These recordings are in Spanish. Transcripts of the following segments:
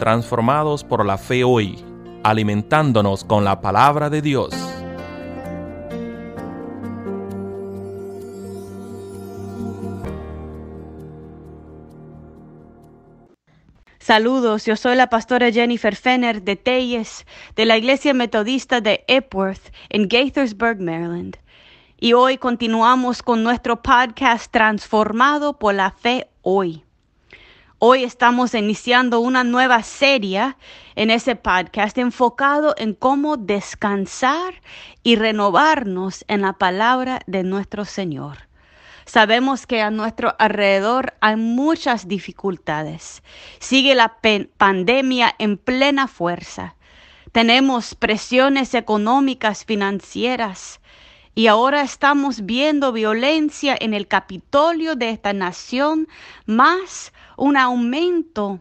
transformados por la fe hoy, alimentándonos con la palabra de Dios. Saludos, yo soy la pastora Jennifer Fenner de Telles, de la Iglesia Metodista de Epworth, en Gaithersburg, Maryland. Y hoy continuamos con nuestro podcast Transformado por la Fe Hoy. Hoy estamos iniciando una nueva serie en ese podcast enfocado en cómo descansar y renovarnos en la palabra de nuestro Señor. Sabemos que a nuestro alrededor hay muchas dificultades. Sigue la pandemia en plena fuerza. Tenemos presiones económicas, financieras, y ahora estamos viendo violencia en el Capitolio de esta nación, más un aumento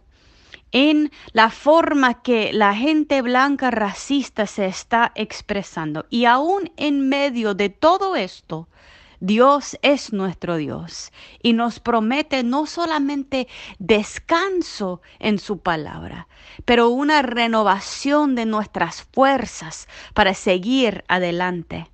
en la forma que la gente blanca racista se está expresando. Y aún en medio de todo esto, Dios es nuestro Dios y nos promete no solamente descanso en su palabra, pero una renovación de nuestras fuerzas para seguir adelante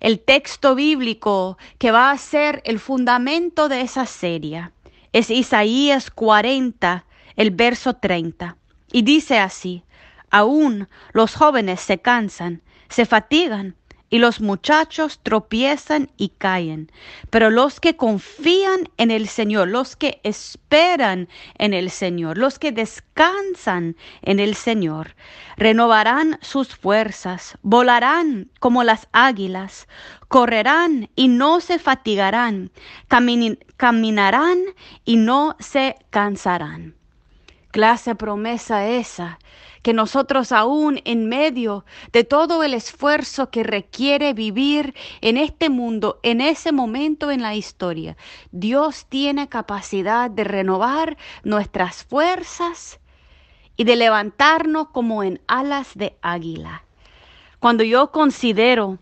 el texto bíblico que va a ser el fundamento de esa serie es Isaías 40, el verso 30. Y dice así, aún los jóvenes se cansan, se fatigan y los muchachos tropiezan y caen. Pero los que confían en el Señor, los que esperan en el Señor, los que descansan en el Señor, renovarán sus fuerzas, volarán como las águilas, correrán y no se fatigarán, caminarán y no se cansarán. Clase promesa esa que nosotros aún en medio de todo el esfuerzo que requiere vivir en este mundo, en ese momento en la historia, Dios tiene capacidad de renovar nuestras fuerzas y de levantarnos como en alas de águila. Cuando yo considero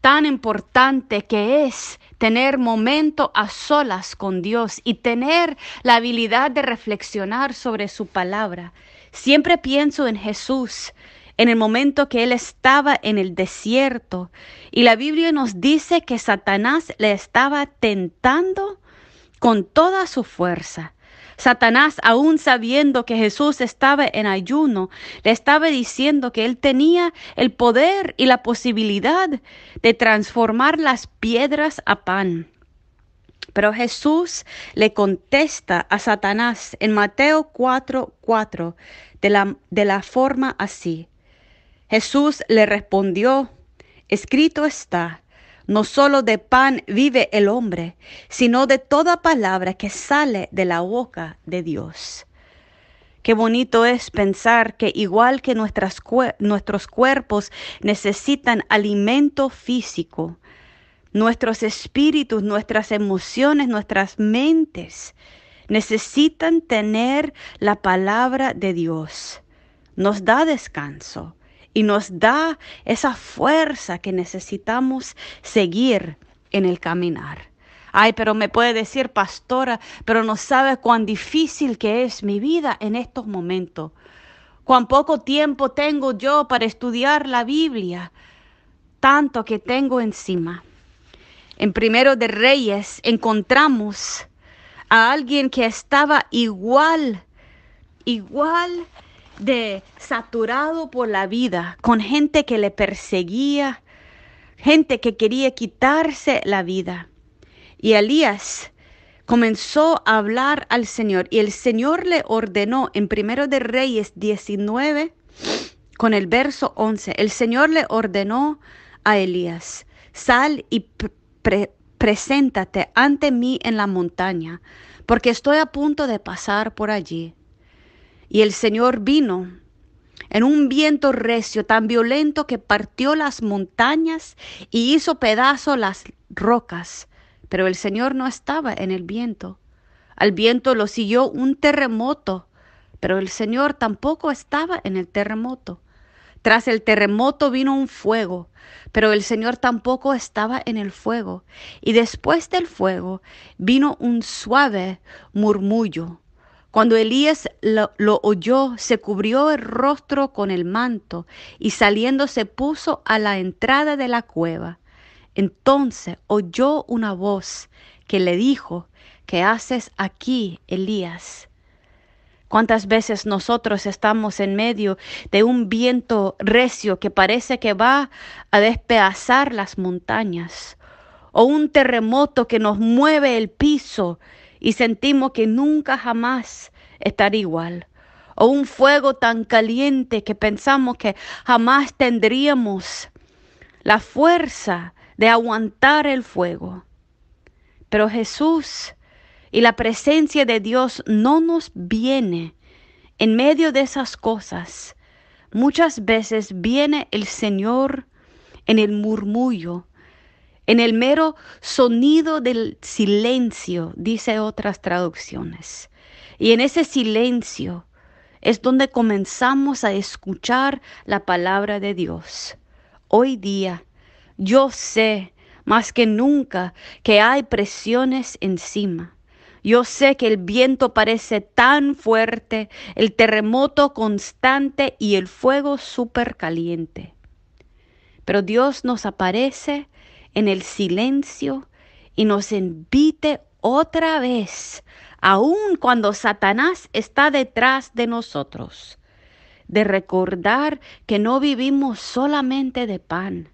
tan importante que es tener momento a solas con Dios y tener la habilidad de reflexionar sobre su palabra, Siempre pienso en Jesús, en el momento que él estaba en el desierto. Y la Biblia nos dice que Satanás le estaba tentando con toda su fuerza. Satanás, aún sabiendo que Jesús estaba en ayuno, le estaba diciendo que él tenía el poder y la posibilidad de transformar las piedras a pan. Pero Jesús le contesta a Satanás en Mateo 4:4 de, la, forma así. Jesús le respondió, escrito está, no solo de pan vive el hombre, sino de toda palabra que sale de la boca de Dios. Qué bonito es pensar que igual que nuestros cuerpos necesitan alimento físico, nuestros espíritus, nuestras emociones, nuestras mentes. Necesitan tener la palabra de Dios. Nos da descanso y nos da esa fuerza que necesitamos seguir en el caminar. Ay, pero me puede decir, pastora, pero no sabe cuán difícil que es mi vida en estos momentos. Cuán poco tiempo tengo yo para estudiar la Biblia. Tanto que tengo encima en Primero de Reyes encontramos a alguien que estaba igual, igual de saturado por la vida, con gente que le perseguía, gente que quería quitarse la vida. Y Elías comenzó a hablar al Señor y el Señor le ordenó en Primero de Reyes 19 con el verso 11, el Señor le ordenó a Elías, sal y preséntate ante mí en la montaña, porque estoy a punto de pasar por allí. Y el Señor vino en un viento recio, tan violento que partió las montañas y hizo pedazos las rocas. Pero el Señor no estaba en el viento. Al viento lo siguió un terremoto, pero el Señor tampoco estaba en el terremoto. Tras el terremoto vino un fuego, pero el Señor tampoco estaba en el fuego. Y después del fuego vino un suave murmullo. Cuando Elías lo, oyó, se cubrió el rostro con el manto y saliendo se puso a la entrada de la cueva. Entonces oyó una voz que le dijo, ¿qué haces aquí, Elías? ¿Cuántas veces nosotros estamos en medio de un viento recio que parece que va a despedazar las montañas? O un terremoto que nos mueve el piso y sentimos que nunca jamás estará igual. O un fuego tan caliente que pensamos que jamás tendríamos la fuerza de aguantar el fuego. Pero Jesús y la presencia de Dios no nos viene en medio de esas cosas. Muchas veces viene el Señor en el murmullo, en el mero sonido del silencio, dice otras traducciones. Y en ese silencio es donde comenzamos a escuchar la palabra de Dios. Hoy día yo sé más que nunca que hay presiones encima yo sé que el viento parece tan fuerte, el terremoto constante y el fuego súper caliente. Pero Dios nos aparece en el silencio y nos invite otra vez, aun cuando Satanás está detrás de nosotros, de recordar que no vivimos solamente de pan,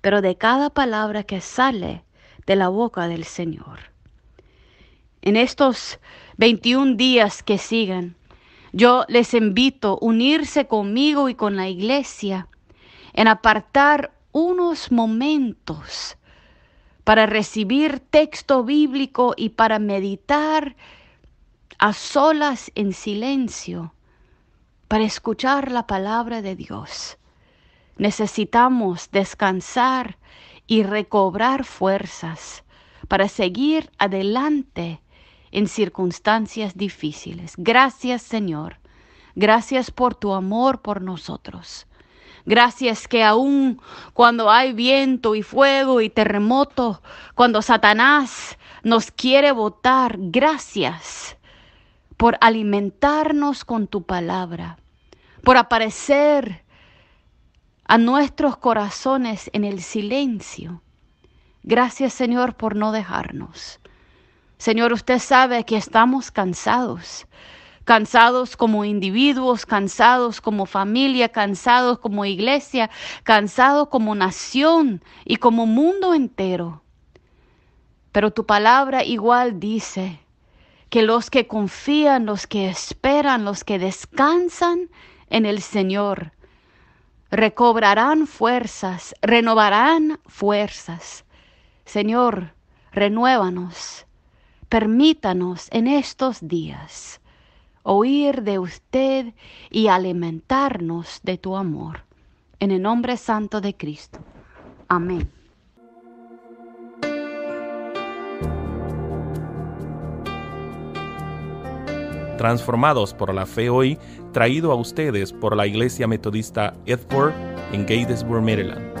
pero de cada palabra que sale de la boca del Señor en estos 21 días que sigan. Yo les invito a unirse conmigo y con la iglesia en apartar unos momentos para recibir texto bíblico y para meditar a solas en silencio, para escuchar la palabra de Dios. Necesitamos descansar y recobrar fuerzas para seguir adelante en circunstancias difíciles. Gracias Señor. Gracias por tu amor por nosotros. Gracias que aún cuando hay viento y fuego y terremoto, cuando Satanás nos quiere votar, gracias por alimentarnos con tu palabra, por aparecer a nuestros corazones en el silencio. Gracias Señor por no dejarnos. Señor, usted sabe que estamos cansados, cansados como individuos, cansados como familia, cansados como iglesia, cansados como nación y como mundo entero. Pero tu palabra igual dice que los que confían, los que esperan, los que descansan en el Señor, recobrarán fuerzas, renovarán fuerzas. Señor, renuévanos permítanos en estos días oír de usted y alimentarnos de tu amor. En el nombre santo de Cristo. Amén. Transformados por la fe hoy, traído a ustedes por la Iglesia Metodista Edward en Gatesburg, Maryland.